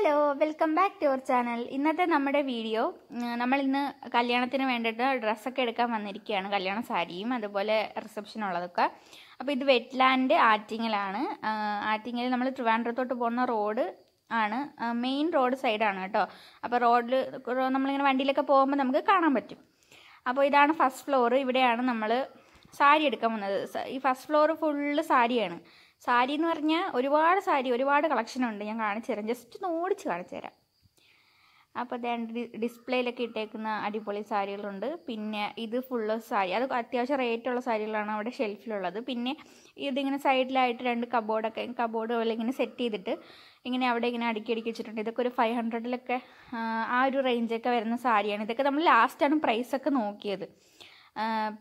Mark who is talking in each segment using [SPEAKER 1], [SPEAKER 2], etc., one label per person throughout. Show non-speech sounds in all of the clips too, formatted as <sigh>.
[SPEAKER 1] hello welcome back to our channel ഇന്നത്തെ നമ്മുടെ video നമ്മൾ ഇന്ന് കല്യാണത്തിന് വേണ്ടിയിട്ട് ഡ്രസ്സൊക്കെ എടുക്കാൻ വന്നിരിക്കുകയാണ് കല്യാണ സാരിയും അതുപോലെ റിസപ്ഷൻ ഉള്ളതൊക്കെ അപ്പോൾ ഇത് വെറ്റ്ലാൻഡ് ആറ്റിങ്ങലാണ് ആറ്റിങ്ങൽ നമ്മൾ ട്രിവാൻഡ്രത്തോട്ട് പോകുന്ന റോഡ് ആണ് മെയിൻ റോഡ് സൈഡാണ് കേട്ടോ അപ്പോൾ റോഡിൽ നമ്മളിങ്ങനെ വണ്ടിയിലൊക്കെ പോകുമ്പോൾ നമുക്ക് കാണാൻ പറ്റും അപ്പോൾ ഇതാണ് ഫസ്റ്റ് ഫ്ലോർ ഇവിടെയാണ് നമ്മൾ സാരി എടുക്കാൻ വന്നത് ഈ ഫസ്റ്റ് ഫ്ലോർ ഫുള്ള് സാരിയാണ് സാരി എന്ന് പറഞ്ഞാൽ ഒരുപാട് സാരി ഒരുപാട് കളക്ഷൻ ഉണ്ട് ഞാൻ കാണിച്ചു തരാം ജസ്റ്റ് ഒന്ന് ഓടിച്ച് കാണിച്ചു തരാം അപ്പോൾ അതായത് ഡിസ്പ്ലേയിലൊക്കെ ഇട്ടേക്കുന്ന അടിപൊളി സാരികളുണ്ട് പിന്നെ ഇത് ഫുള്ള് സാരി അത് അത്യാവശ്യം റേറ്റുള്ള സാരികളാണ് അവിടെ ഷെൽഫിലുള്ളത് പിന്നെ ഇതിങ്ങനെ സൈഡിലായിട്ട് രണ്ട് കബോർഡൊക്കെ കബോർഡ് പോലെ ഇങ്ങനെ സെറ്റ് ചെയ്തിട്ട് ഇങ്ങനെ അവിടെ ഇങ്ങനെ അടുക്കി അടുക്കി വെച്ചിട്ടുണ്ട് ഇതൊക്കെ ഒരു ഫൈവ് ഹൺഡ്രഡിലൊക്കെ ആ ഒരു റേഞ്ചൊക്കെ വരുന്ന സാരിയാണ് ഇതൊക്കെ നമ്മൾ ലാസ്റ്റാണ് പ്രൈസൊക്കെ നോക്കിയത്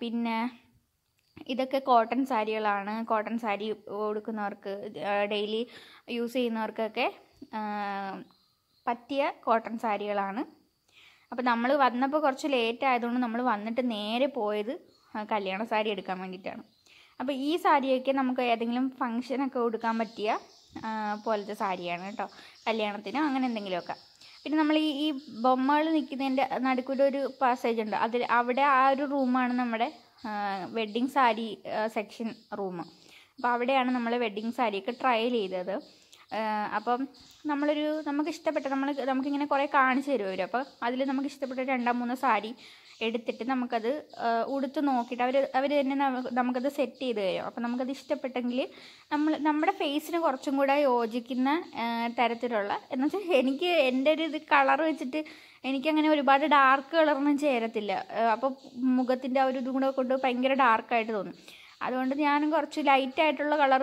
[SPEAKER 1] പിന്നെ ഇതൊക്കെ കോട്ടൺ സാരികളാണ് കോട്ടൺ സാരി കൊടുക്കുന്നവർക്ക് ഡെയിലി യൂസ് ചെയ്യുന്നവർക്കൊക്കെ പറ്റിയ കോട്ടൺ സാരികളാണ് അപ്പോൾ നമ്മൾ വന്നപ്പോൾ കുറച്ച് ലേറ്റ് ആയതുകൊണ്ട് നമ്മൾ വന്നിട്ട് നേരെ പോയത് കല്യാണ സാരി എടുക്കാൻ വേണ്ടിയിട്ടാണ് അപ്പോൾ ഈ സാരിയൊക്കെ നമുക്ക് ഏതെങ്കിലും ഫംഗ്ഷനൊക്കെ ഉടുക്കാൻ പറ്റിയ പോലത്തെ സാരിയാണ് കേട്ടോ കല്യാണത്തിനോ അങ്ങനെ എന്തെങ്കിലുമൊക്കെ പിന്നെ നമ്മൾ ഈ ഈ ബൊമ്മകൾ നിൽക്കുന്നതിൻ്റെ നടുക്കൂടെ ഒരു പാസേജ് ഉണ്ട് അതിൽ അവിടെ ആ ഒരു റൂമാണ് നമ്മുടെ വെഡ്ഡിങ് സാരി സെക്ഷൻ റൂം അപ്പോൾ അവിടെയാണ് നമ്മൾ വെഡ്ഡിങ് സാരിയൊക്കെ ട്രയൽ ചെയ്തത് അപ്പം നമ്മളൊരു നമുക്ക് ഇഷ്ടപ്പെട്ട നമ്മൾ നമുക്കിങ്ങനെ കുറേ കാണിച്ചു തരും അവർ അപ്പോൾ അതിൽ നമുക്ക് ഇഷ്ടപ്പെട്ട രണ്ടാം മൂന്നോ സാരി എടുത്തിട്ട് നമുക്കത് ഉടുത്ത് നോക്കിയിട്ട് അവർ അവർ തന്നെ നമുക്കത് സെറ്റ് ചെയ്ത് തരും അപ്പോൾ നമുക്കത് ഇഷ്ടപ്പെട്ടെങ്കിൽ നമ്മൾ നമ്മുടെ ഫേസിന് കുറച്ചും കൂടെ യോജിക്കുന്ന തരത്തിലുള്ള എന്ന് വെച്ചാൽ എനിക്ക് എൻ്റെ ഒരു ഇത് കളർ വെച്ചിട്ട് എനിക്കങ്ങനെ ഒരുപാട് ഡാർക്ക് കളറൊന്നും ചേരത്തില്ല അപ്പോൾ മുഖത്തിൻ്റെ ആ ഒരു ഇതും കൂടെ കൊണ്ട് ഭയങ്കര ഡാർക്കായിട്ട് തോന്നും അതുകൊണ്ട് ഞാനും കുറച്ച് ലൈറ്റ് ആയിട്ടുള്ള കളർ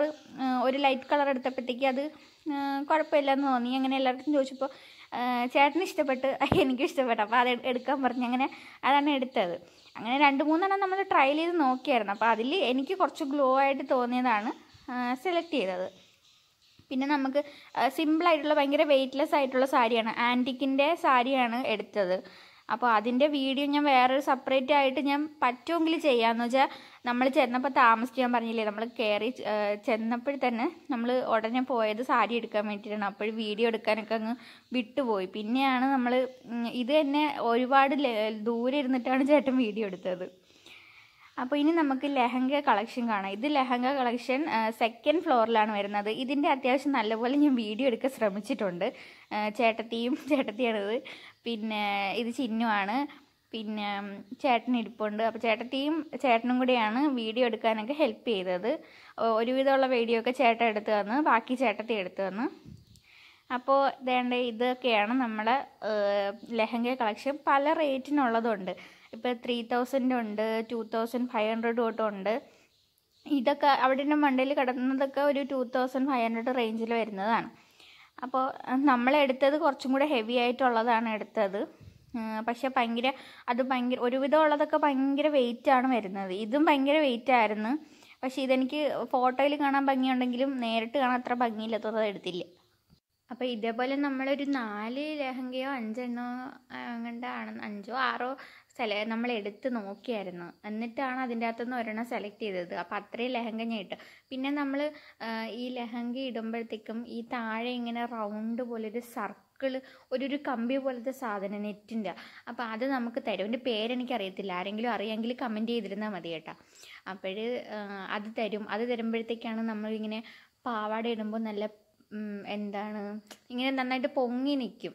[SPEAKER 1] ഒരു ലൈറ്റ് കളർ എടുത്തപ്പോഴത്തേക്ക് അത് കുഴപ്പമില്ലെന്ന് തോന്നി അങ്ങനെ എല്ലാവർക്കും ചോദിച്ചപ്പോൾ ചേട്ടന് ഇഷ്ടപ്പെട്ട് <laughs> എനിക്കും ഇഷ്ടപ്പെട്ടു അപ്പോൾ അത് എടുക്കാൻ പറഞ്ഞു അങ്ങനെ അതാണ് എടുത്തത് അങ്ങനെ രണ്ട് മൂന്നെണ്ണം നമ്മൾ ട്രയൽ ചെയ്ത് നോക്കിയായിരുന്നു അപ്പോൾ അതിൽ എനിക്ക് കുറച്ച് ഗ്ലോ ആയിട്ട് തോന്നിയതാണ് സെലക്ട് ചെയ്തത് പിന്നെ നമുക്ക് സിമ്പിളായിട്ടുള്ള ഭയങ്കര വെയ്റ്റ്ലെസ് ആയിട്ടുള്ള സാരിയാണ് ആൻറ്റിക്കിൻ്റെ സാരിയാണ് എടുത്തത് അപ്പോൾ അതിൻ്റെ വീഡിയോ ഞാൻ വേറൊരു സെപ്പറേറ്റ് ആയിട്ട് ഞാൻ പറ്റുമെങ്കിൽ ചെയ്യാമെന്ന് വെച്ചാൽ നമ്മൾ ചെന്നപ്പോൾ താമസിക്കാൻ പറഞ്ഞില്ലേ നമ്മൾ കയറി ചെന്നപ്പോൾ തന്നെ നമ്മൾ ഉടനെ പോയത് സാരി എടുക്കാൻ വേണ്ടിയിട്ടാണ് അപ്പോൾ വീഡിയോ എടുക്കാനൊക്കെ അങ്ങ് വിട്ടുപോയി പിന്നെയാണ് നമ്മൾ ഇത് തന്നെ ഒരുപാട് ദൂരെ ഇരുന്നിട്ടാണ് ചേട്ടൻ വീഡിയോ എടുത്തത് അപ്പോൾ ഇനി നമുക്ക് ലെഹങ്ക കളക്ഷൻ കാണാം ഇത് ലെഹങ്ക കളക്ഷൻ സെക്കൻഡ് ഫ്ലോറിലാണ് വരുന്നത് ഇതിൻ്റെ അത്യാവശ്യം നല്ലപോലെ ഞാൻ വീഡിയോ എടുക്കാൻ ശ്രമിച്ചിട്ടുണ്ട് ചേട്ടത്തിയും ചേട്ടത്തിയാണിത് പിന്നെ ഇത് ചിഹ്നമാണ് പിന്നെ ചേട്ടൻ ഇരിപ്പുണ്ട് അപ്പോൾ ചേട്ടത്തിയും ചേട്ടനും കൂടിയാണ് വീഡിയോ എടുക്കാനൊക്കെ ഹെൽപ്പ് ചെയ്തത് ഒരുവിധമുള്ള വീഡിയോ ഒക്കെ ചേട്ടൻ എടുത്തു തന്ന് ബാക്കി ചേട്ടത്തി എടുത്തു തന്ന് അപ്പോൾ വേണ്ട ഇതൊക്കെയാണ് നമ്മുടെ ലെഹങ്ക കളക്ഷൻ പല റേറ്റിനുള്ളതുണ്ട് ഇപ്പോൾ ത്രീ തൗസൻഡ് ഉണ്ട് ടു തൗസൻഡ് ഫൈവ് ഹൺഡ്രഡ് തൊട്ടുണ്ട് ഇതൊക്കെ അവിടെ മണ്ടയിൽ കിടന്നതൊക്കെ ഒരു ടു തൗസൻഡ് ഫൈവ് ഹൺഡ്രഡ് റേഞ്ചിൽ വരുന്നതാണ് അപ്പോൾ നമ്മളെടുത്തത് കുറച്ചും കൂടെ ഹെവി ആയിട്ടുള്ളതാണ് എടുത്തത് പക്ഷെ ഭയങ്കര അത് ഭയങ്കര ഉള്ളതൊക്കെ ഭയങ്കര വെയിറ്റാണ് വരുന്നത് ഇതും ഭയങ്കര വെയിറ്റായിരുന്നു പക്ഷെ ഇതെനിക്ക് ഫോട്ടോയിൽ കാണാൻ ഭംഗിയുണ്ടെങ്കിലും നേരിട്ട് കാണാൻ അത്ര ഭംഗിയില്ലാത്തത് എടുത്തില്ല അപ്പോൾ ഇതേപോലെ നമ്മളൊരു നാല് ലഹങ്കയോ അഞ്ചെണ്ണോ അങ്ങണ്ടാണ് അഞ്ചോ ആറോ സെല നമ്മൾ എടുത്ത് നോക്കിയായിരുന്നു എന്നിട്ടാണ് അതിൻ്റെ അകത്തുനിന്ന് ഒരെണ്ണം സെലക്ട് ചെയ്തത് അപ്പോൾ അത്രയും ലഹങ്ക ഞാൻ ഇട്ടു പിന്നെ നമ്മൾ ഈ ലഹങ്ക ഇടുമ്പോഴത്തേക്കും ഈ താഴെ ഇങ്ങനെ റൗണ്ട് പോലൊരു സർക്കിൾ സർക്കിൾ ഒരു ഒരു കമ്പി പോലത്തെ സാധനം നെറ്റിൻ്റെ അപ്പോൾ അത് നമുക്ക് തരും എൻ്റെ പേരെനിക്കറിയത്തില്ല ആരെങ്കിലും അറിയാമെങ്കിൽ കമൻറ്റ് ചെയ്തിരുന്നാൽ മതി കേട്ടോ അപ്പോൾ അത് തരും അത് തരുമ്പോഴത്തേക്കാണ് നമ്മളിങ്ങനെ പാവാട ഇടുമ്പോൾ നല്ല എന്താണ് ഇങ്ങനെ നന്നായിട്ട് പൊങ്ങി നിൽക്കും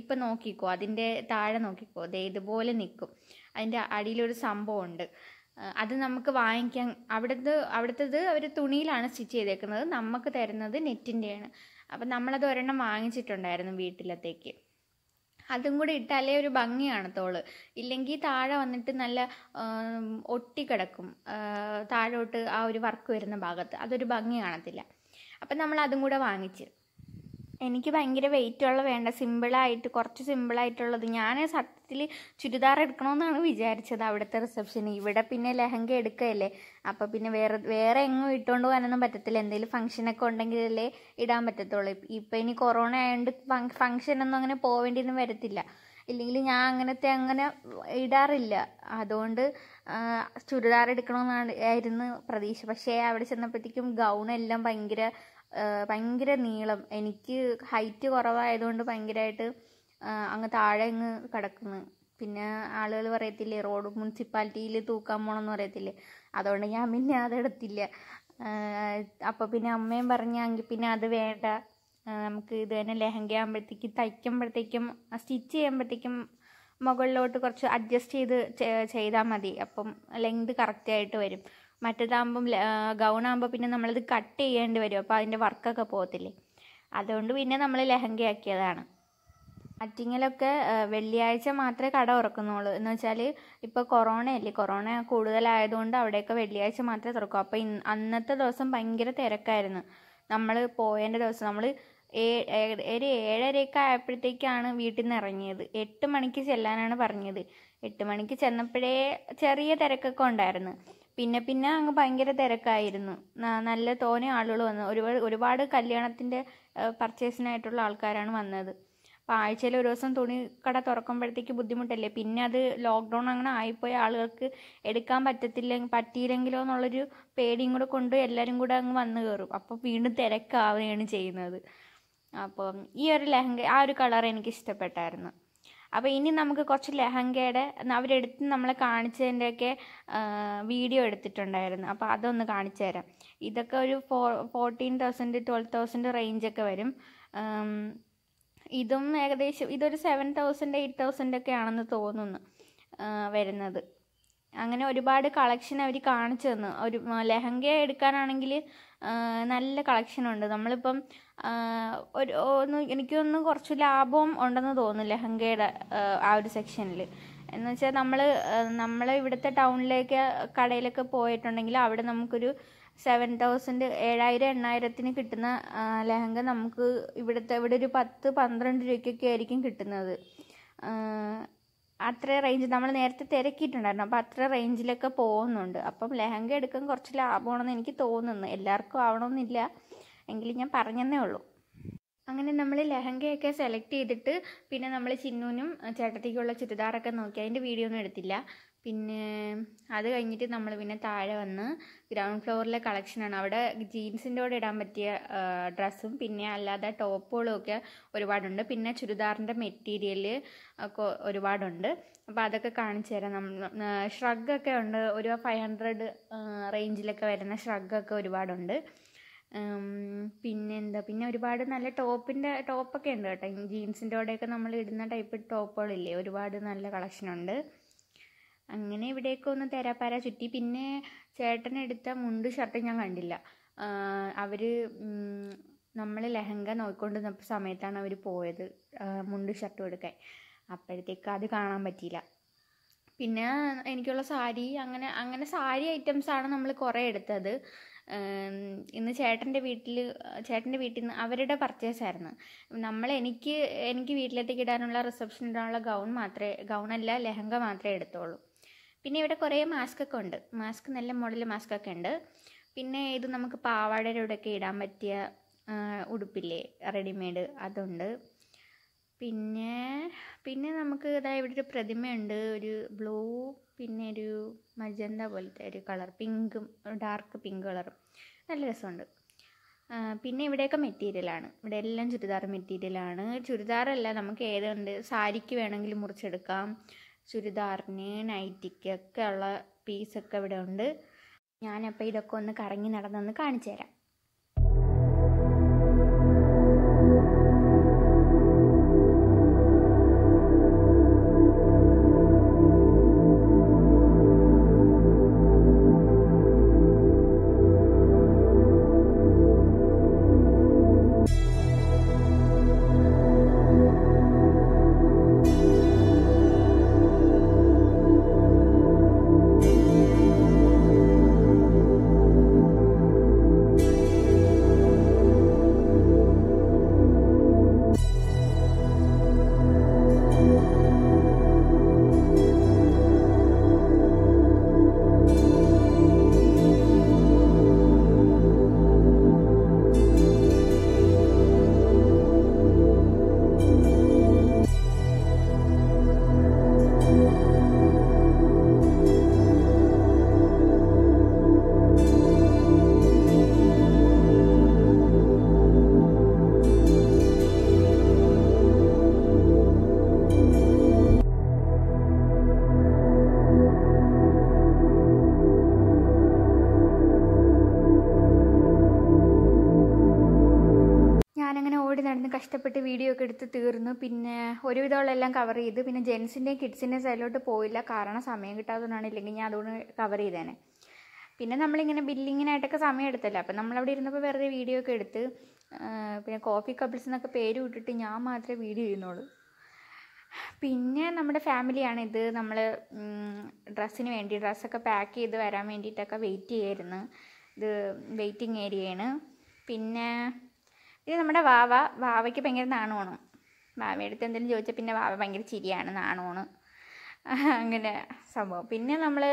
[SPEAKER 1] ഇപ്പം നോക്കിക്കോ അതിൻ്റെ താഴെ നോക്കിക്കോ ദേ ഇതുപോലെ നിൽക്കും അതിൻ്റെ അടിയിലൊരു സംഭവം ഉണ്ട് അത് നമുക്ക് വാങ്ങിക്കാൻ അവിടുത്തെ അവിടുത്തത് അവർ തുണിയിലാണ് സ്റ്റിച്ച് ചെയ്തേക്കുന്നത് നമുക്ക് തരുന്നത് നെറ്റിൻ്റെയാണ് അപ്പം നമ്മളത് ഒരെണ്ണം വാങ്ങിച്ചിട്ടുണ്ടായിരുന്നു വീട്ടിലത്തേക്ക് അതും കൂടി ഇട്ടാലേ ഒരു ഭംഗിയാണ് തോള് ഇല്ലെങ്കിൽ താഴെ വന്നിട്ട് നല്ല ഒട്ടിക്കിടക്കും താഴോട്ട് ആ ഒരു വർക്ക് വരുന്ന ഭാഗത്ത് അതൊരു ഭംഗി കാണത്തില്ല അപ്പം നമ്മൾ അതും കൂടെ വാങ്ങിച്ച് എനിക്ക് ഭയങ്കര ഉള്ള വേണ്ട സിമ്പിളായിട്ട് കുറച്ച് സിമ്പിളായിട്ടുള്ളത് ഞാൻ സത്യത്തിൽ ചുരിദാർ എടുക്കണമെന്നാണ് വിചാരിച്ചത് അവിടുത്തെ റിസപ്ഷന് ഇവിടെ പിന്നെ ലഹങ്ക എടുക്കുകയല്ലേ അപ്പോൾ പിന്നെ വേറെ വേറെ എങ്ങും ഇട്ടുകൊണ്ട് പോകാനൊന്നും പറ്റത്തില്ല എന്തെങ്കിലും ഫംഗ്ഷനൊക്കെ ഉണ്ടെങ്കിലല്ലേ ഇടാൻ പറ്റത്തുള്ളൂ ഇപ്പം ഇനി കൊറോണ ആയതുകൊണ്ട് ഫംഗ്ഷനൊന്നും അങ്ങനെ പോവേണ്ടിയൊന്നും വരത്തില്ല ഇല്ലെങ്കിൽ ഞാൻ അങ്ങനത്തെ അങ്ങനെ ഇടാറില്ല അതുകൊണ്ട് ചുരിദാർ എടുക്കണമെന്നാണ് ആയിരുന്നു പ്രതീക്ഷ പക്ഷേ അവിടെ ചെന്നപ്പോഴത്തേക്കും ഗൗൺ എല്ലാം ഭയങ്കര ഭയങ്കര നീളം എനിക്ക് ഹൈറ്റ് കുറവായതുകൊണ്ട് ഭയങ്കരമായിട്ട് അങ്ങ് താഴെ അങ്ങ് കിടക്കുന്നു പിന്നെ ആളുകൾ പറയത്തില്ലേ റോഡ് മുനിസിപ്പാലിറ്റിയിൽ തൂക്കാൻ പോകണമെന്ന് പറയത്തില്ലേ അതുകൊണ്ട് ഞാൻ പിന്നെ അതെടുത്തില്ല അപ്പോൾ പിന്നെ അമ്മയും പറഞ്ഞെങ്കിൽ പിന്നെ അത് വേണ്ട നമുക്ക് ഇത് തന്നെ ലെഹങ്ക ആകുമ്പോഴത്തേക്കും തയ്ക്കുമ്പോഴത്തേക്കും സ്റ്റിച്ച് ചെയ്യുമ്പോഴത്തേക്കും മുകളിലോട്ട് കുറച്ച് അഡ്ജസ്റ്റ് ചെയ്ത് ചെയ്താൽ മതി അപ്പം ലെങ്ത് കറക്റ്റായിട്ട് വരും മറ്റേതാകുമ്പം ഗൗണാകുമ്പോൾ പിന്നെ നമ്മളത് കട്ട് ചെയ്യേണ്ടി വരും അപ്പോൾ അതിൻ്റെ വർക്കൊക്കെ പോകത്തില്ലേ അതുകൊണ്ട് പിന്നെ നമ്മൾ ലഹങ്കയാക്കിയതാണ് അറ്റിങ്ങിലൊക്കെ വെള്ളിയാഴ്ച മാത്രമേ കട തുറക്കുന്നുള്ളൂ എന്ന് വെച്ചാൽ ഇപ്പോൾ കൊറോണ അല്ലേ കൊറോണ കൂടുതലായതുകൊണ്ട് അവിടെയൊക്കെ വെള്ളിയാഴ്ച മാത്രമേ തുറക്കൂ അപ്പോൾ അന്നത്തെ ദിവസം ഭയങ്കര തിരക്കായിരുന്നു നമ്മൾ പോയതിൻ്റെ ദിവസം നമ്മൾ ഒരു ഏഴരയൊക്കെ ആയപ്പോഴത്തേക്കാണ് വീട്ടിൽ നിന്ന് ഇറങ്ങിയത് എട്ട് മണിക്ക് ചെല്ലാനാണ് പറഞ്ഞത് എട്ട് മണിക്ക് ചെന്നപ്പോഴേ ചെറിയ തിരക്കൊക്കെ ഉണ്ടായിരുന്നു പിന്നെ പിന്നെ അങ്ങ് ഭയങ്കര തിരക്കായിരുന്നു നല്ല തോനെ ആളുകൾ വന്നു ഒരുപാട് ഒരുപാട് കല്യാണത്തിൻ്റെ പർച്ചേസിനായിട്ടുള്ള ആൾക്കാരാണ് വന്നത് അപ്പോൾ ആഴ്ചയിൽ ഒരു ദിവസം തുണിക്കട തുറക്കുമ്പോഴത്തേക്ക് ബുദ്ധിമുട്ടല്ലേ പിന്നെ അത് ലോക്ക്ഡൗൺ അങ്ങനെ ആയിപ്പോയ ആളുകൾക്ക് എടുക്കാൻ പറ്റത്തില്ല പറ്റിയില്ലെങ്കിലോ എന്നുള്ളൊരു പേടിയും കൂടെ കൊണ്ട് എല്ലാവരും കൂടെ അങ്ങ് വന്നു കയറും അപ്പോൾ വീണ്ടും തിരക്കാവുകയാണ് ചെയ്യുന്നത് അപ്പം ഈ ഒരു ലെഹങ്ക ആ ഒരു കളർ എനിക്ക് ഇഷ്ടപ്പെട്ടായിരുന്നു അപ്പോൾ ഇനി നമുക്ക് കുറച്ച് ലെഹങ്കയുടെ അവരെടുത്ത് നമ്മളെ കാണിച്ചതിൻ്റെയൊക്കെ വീഡിയോ എടുത്തിട്ടുണ്ടായിരുന്നു അപ്പോൾ അതൊന്ന് കാണിച്ചു തരാം ഇതൊക്കെ ഒരു four fourteen thousand twelve thousand റേഞ്ചൊക്കെ വരും ഇതും ഏകദേശം ഇതൊരു സെവൻ തൗസൻഡ് എയ്റ്റ് തൗസൻഡ് ഒക്കെ ആണെന്ന് തോന്നുന്നു വരുന്നത് അങ്ങനെ ഒരുപാട് കളക്ഷൻ അവർ കാണിച്ചു തന്നു ഒരു ലെഹങ്ക എടുക്കാനാണെങ്കിൽ നല്ല കളക്ഷൻ ഉണ്ട് നമ്മളിപ്പം ഒരു ഒന്ന് എനിക്കൊന്ന് കുറച്ച് ലാഭം ഉണ്ടെന്ന് തോന്നുന്നു ലെഹങ്കയുടെ ആ ഒരു സെക്ഷനിൽ എന്ന് വെച്ചാൽ നമ്മൾ നമ്മൾ ഇവിടുത്തെ ടൗണിലേക്ക് കടയിലൊക്കെ പോയിട്ടുണ്ടെങ്കിൽ അവിടെ നമുക്കൊരു സെവൻ തൗസൻഡ് ഏഴായിരം എണ്ണായിരത്തിന് കിട്ടുന്ന ലെഹങ്ക നമുക്ക് ഇവിടുത്തെ ഇവിടെ ഒരു പത്ത് പന്ത്രണ്ട് രൂപയ്ക്കൊക്കെ ആയിരിക്കും കിട്ടുന്നത് അത്ര റേഞ്ച് നമ്മൾ നേരത്തെ തിരക്കിയിട്ടുണ്ടായിരുന്നു അപ്പോൾ അത്ര റേഞ്ചിലൊക്കെ പോകുന്നുണ്ട് അപ്പം ലെഹങ്ക എടുക്കാൻ കുറച്ച് ലാഭമാണെന്ന് എനിക്ക് തോന്നുന്നു എല്ലാവർക്കും ആവണമെന്നില്ല എങ്കിലും ഞാൻ പറഞ്ഞെന്നേ ഉള്ളൂ അങ്ങനെ നമ്മൾ ലെഹങ്കയൊക്കെ സെലക്ട് ചെയ്തിട്ട് പിന്നെ നമ്മൾ ചിന്നൂനും ചേട്ടത്തേക്കുള്ള ചുരിദാറൊക്കെ നോക്കി അതിൻ്റെ വീഡിയോ ഒന്നും എടുത്തില്ല പിന്നെ അത് കഴിഞ്ഞിട്ട് നമ്മൾ പിന്നെ താഴെ വന്ന് ഗ്രൗണ്ട് ഫ്ലോറിലെ കളക്ഷനാണ് അവിടെ ജീൻസിൻ്റെ കൂടെ ഇടാൻ പറ്റിയ ഡ്രസ്സും പിന്നെ അല്ലാതെ ടോപ്പുകളൊക്കെ ഒരുപാടുണ്ട് പിന്നെ ചുരിദാറിൻ്റെ മെറ്റീരിയൽ ഒക്കെ ഒരുപാടുണ്ട് അപ്പോൾ അതൊക്കെ കാണിച്ചു തരാം നമ്മൾ ഷ്രഗ്ഗൊക്കെ ഉണ്ട് ഒരു ഫൈവ് ഹൺഡ്രഡ് റേഞ്ചിലൊക്കെ വരുന്ന ഷ്രഗ്ഗൊക്കെ ഒരുപാടുണ്ട് പിന്നെന്താ പിന്നെ ഒരുപാട് നല്ല ടോപ്പിൻ്റെ ടോപ്പൊക്കെ ഉണ്ട് കേട്ടോ ജീൻസിൻ്റെ കൂടെയൊക്കെ നമ്മൾ ഇടുന്ന ടൈപ്പ് ടോപ്പുകളില്ലേ ഒരുപാട് നല്ല കളക്ഷനുണ്ട് അങ്ങനെ ഇവിടെയൊക്കെ ഒന്ന് തെരാപ്പാര ചുറ്റി പിന്നെ ചേട്ടൻ എടുത്ത മുണ്ട് ഷർട്ട് ഞാൻ കണ്ടില്ല അവർ നമ്മൾ ലെഹങ്ക നോക്കിക്കൊണ്ടിരുന്ന സമയത്താണ് അവർ പോയത് മുണ്ട് ഷർട്ട് എടുക്കാൻ അപ്പോഴത്തേക്ക് അത് കാണാൻ പറ്റിയില്ല പിന്നെ എനിക്കുള്ള സാരി അങ്ങനെ അങ്ങനെ സാരി ആണ് നമ്മൾ കുറേ എടുത്തത് ഇന്ന് ചേട്ടൻ്റെ വീട്ടിൽ ചേട്ടൻ്റെ വീട്ടിൽ നിന്ന് അവരുടെ പർച്ചേസ് ആയിരുന്നു നമ്മൾ എനിക്ക് എനിക്ക് വീട്ടിലേക്ക് ഇടാനുള്ള റിസപ്ഷൻ ഇടാനുള്ള ഗൗൺ മാത്രമേ ഗൗണല്ല ലെഹങ്ക മാത്രമേ എടുത്തോളൂ പിന്നെ ഇവിടെ കുറേ മാസ്ക് ഒക്കെ ഉണ്ട് മാസ്ക് നല്ല മോഡൽ മാസ്ക് ഒക്കെ ഉണ്ട് പിന്നെ ഇത് നമുക്ക് പാവാടയുടെ ഇടാൻ പറ്റിയ ഉടുപ്പില്ലേ റെഡിമെയ്ഡ് അതുണ്ട് പിന്നെ പിന്നെ നമുക്ക് ഇതാ ഇവിടെ ഒരു പ്രതിമയുണ്ട് ഒരു ബ്ലൂ പിന്നെ ഒരു മജന്ത പോലത്തെ ഒരു കളർ പിങ്കും ഡാർക്ക് പിങ്ക് കളറും നല്ല രസമുണ്ട് പിന്നെ ഇവിടെയൊക്കെ മെറ്റീരിയലാണ് ഇവിടെ എല്ലാം ചുരിദാർ മെറ്റീരിയലാണ് ചുരിദാറല്ല നമുക്ക് ഏതുണ്ട് സാരിക്ക് വേണമെങ്കിൽ മുറിച്ചെടുക്കാം ചുരിദാറിന് നൈറ്റിക്കൊക്കെ ഉള്ള പീസൊക്കെ ഇവിടെ ഉണ്ട് ഞാനപ്പോൾ ഇതൊക്കെ ഒന്ന് കറങ്ങി നടന്നൊന്ന് കാണിച്ചു തരാം ഇഷ്ടപ്പെട്ട് വീഡിയോ ഒക്കെ എടുത്ത് തീർന്നു പിന്നെ ഒരുവിധമുള്ള എല്ലാം കവർ ചെയ്തു പിന്നെ ജെൻസിൻ്റെയും കിഡ്സിൻ്റെയും സൈഡിലോട്ട് പോയില്ല കാരണം സമയം കിട്ടാത്തതുകൊണ്ടാണ് ഇല്ലെങ്കിൽ ഞാൻ അതുകൊണ്ട് കവർ ചെയ്തേനെ പിന്നെ നമ്മളിങ്ങനെ ബില്ലിങ്ങിനായിട്ടൊക്കെ സമയം എടുത്തല്ലോ അപ്പം നമ്മളവിടെ ഇരുന്നപ്പോൾ വെറുതെ വീഡിയോ ഒക്കെ എടുത്ത് പിന്നെ കോഫി കപ്പിൾസ് എന്നൊക്കെ പേര് വിട്ടിട്ട് ഞാൻ മാത്രമേ വീഡിയോ ചെയ്യുന്നുള്ളൂ പിന്നെ നമ്മുടെ ഫാമിലിയാണ് ഇത് നമ്മൾ ഡ്രസ്സിന് വേണ്ടി ഡ്രസ്സൊക്കെ പാക്ക് ചെയ്ത് വരാൻ വേണ്ടിയിട്ടൊക്കെ വെയിറ്റ് ചെയ്യായിരുന്നു ഇത് വെയിറ്റിംഗ് ഏരിയയാണ് പിന്നെ ഇത് നമ്മുടെ വാവ വാവയ്ക്ക് ഭയങ്കര നാണമാണ് വാവയെടുത്ത് എന്തെങ്കിലും ചോദിച്ചാൽ പിന്നെ വാവ ഭയങ്കര ചിരിയാണ് നാണമാണ് അങ്ങനെ സംഭവം പിന്നെ നമ്മൾ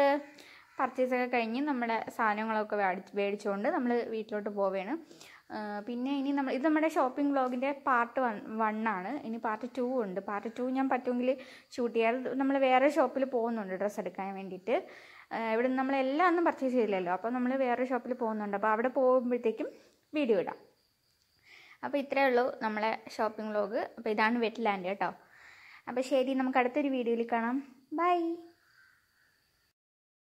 [SPEAKER 1] പർച്ചേസൊക്കെ കഴിഞ്ഞ് നമ്മുടെ സാധനങ്ങളൊക്കെ മേടിച്ച് മേടിച്ചുകൊണ്ട് നമ്മൾ വീട്ടിലോട്ട് പോവുകയാണ് പിന്നെ ഇനി നമ്മൾ ഇത് നമ്മുടെ ഷോപ്പിംഗ് വ്ളോഗിൻ്റെ പാർട്ട് വൺ വണ്ണാണ് ആണ് ഇനി പാർട്ട് ടു ഉണ്ട് പാർട്ട് ടു ഞാൻ പറ്റുമെങ്കിൽ ഷൂട്ട് ചെയ്യാൻ നമ്മൾ വേറെ ഷോപ്പിൽ പോകുന്നുണ്ട് ഡ്രസ്സ് എടുക്കാൻ വേണ്ടിയിട്ട് ഇവിടെ നമ്മൾ എല്ലാം ഒന്നും പർച്ചേസ് ചെയ്തില്ലല്ലോ അപ്പോൾ നമ്മൾ വേറെ ഷോപ്പിൽ പോകുന്നുണ്ട് അപ്പോൾ അവിടെ പോകുമ്പോഴത്തേക്കും വീഡിയോ ഇടാം അപ്പോൾ ഇത്രയേ ഉള്ളൂ നമ്മളെ ഷോപ്പിംഗ് വ്ലോഗ് അപ്പോൾ ഇതാണ് വെറ്റ്ലാൻഡ് കേട്ടോ അപ്പോൾ ശരി നമുക്ക് അടുത്തൊരു വീഡിയോയിൽ കാണാം ബൈ